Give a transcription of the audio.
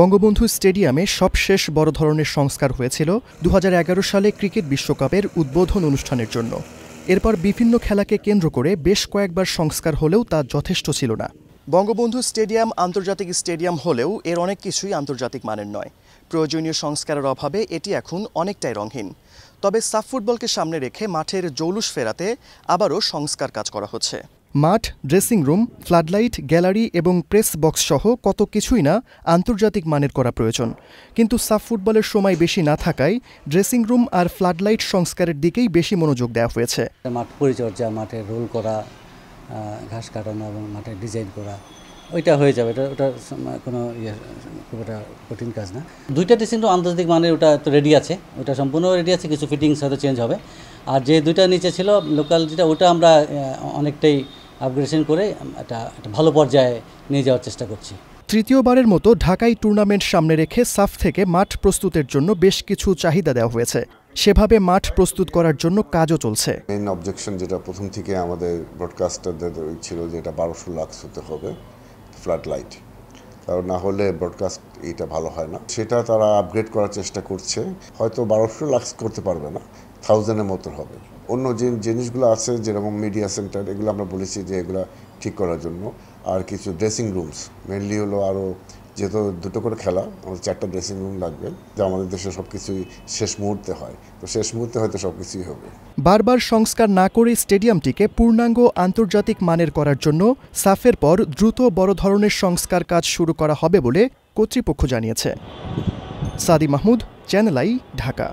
বঙ্গবন্ধু স্টেডিয়ামে সবশেষ বড় ধরনের সংস্কার হয়েছিল দু সালে ক্রিকেট বিশ্বকাপের উদ্বোধন অনুষ্ঠানের জন্য এরপর বিভিন্ন খেলাকে কেন্দ্র করে বেশ কয়েকবার সংস্কার হলেও তা যথেষ্ট ছিল না বঙ্গবন্ধু স্টেডিয়াম আন্তর্জাতিক স্টেডিয়াম হলেও এর অনেক কিছুই আন্তর্জাতিক মানের নয় প্রয়োজনীয় সংস্কারের অভাবে এটি এখন অনেকটাই রঙহীন তবে সাফ ফুটবলকে সামনে রেখে মাঠের জৌলুস ফেরাতে আবারও সংস্কার কাজ করা হচ্ছে মাঠ ড্রেসিং রুম ফ্লাডলাইট গ্যালারি এবং প্রেস বক্স সহ কত কিছুই না আন্তর্জাতিক মানের করা প্রয়োজন কিন্তু সাফ ফুটবলের সময় বেশি না থাকায় ড্রেসিং রুম আর ফ্লাডলাইট সংস্কারের দিকেই বেশি মনোযোগ দেওয়া হয়েছে মাঠ পরিচর্যা মাঠে রোল করা ঘাস কাটানো এবং মাঠে ডিজাইন করা ওইটা হয়ে যাবে এটা ওটা কোনো ইয়ে খুব একটা কঠিন কাজ না দুইটা ড্রেসিং তো আন্তর্জাতিক মানের ওটা তো রেডি আছে ওটা সম্পূর্ণ রেডি আছে কিছু ফিটিংস হয়তো চেঞ্জ হবে আর যে দুইটা নিচে ছিল লোকাল যেটা ওটা আমরা অনেকটাই আপগ্রেডেশন করে একটা একটা ভালো পর্যায়ে নিয়ে যাওয়ার চেষ্টা করছি তৃতীয়বারের মতো ঢাকায় টুর্নামেন্ট সামনে রেখে সাফ থেকে মাঠ প্রস্তুতের জন্য বেশ কিছু চাহিদা দেওয়া হয়েছে সেভাবে মাঠ প্রস্তুত করার জন্য কাজও চলছে মেইন অবজেকশন যেটা প্রথম থেকে আমাদের ব্রডকাস্টারদের ছিল যে এটা বারোশো লাক্স হতে হবে ফ্ল্যাট লাইট কারণ না হলে ব্রডকাস্ট এটা ভালো হয় না সেটা তারা আপগ্রেড করার চেষ্টা করছে হয়তো বারোশো লাক্স করতে পারবে না থাউজেন্ডের মতো হবে অন্য যে জিনিসগুলো আছে যেরকম মিডিয়া সেন্টার এগুলো আমরা বলেছি যে এগুলো ঠিক করার জন্য আর কিছু ড্রেসিং রুমস মেনলি হলো আরও যেহেতু দুটো করে খেলা আমাদের চারটা ড্রেসিং রুম লাগবে যা আমাদের দেশে সব কিছুই শেষ মুহূর্তে হয় তো শেষ মুহূর্তে হয়তো সব কিছুই হবে বারবার সংস্কার না করে স্টেডিয়ামটিকে পূর্ণাঙ্গ আন্তর্জাতিক মানের করার জন্য সাফের পর দ্রুত বড় ধরনের সংস্কার কাজ শুরু করা হবে বলে কর্তৃপক্ষ জানিয়েছে সাদি মাহমুদ চ্যানেল আই ঢাকা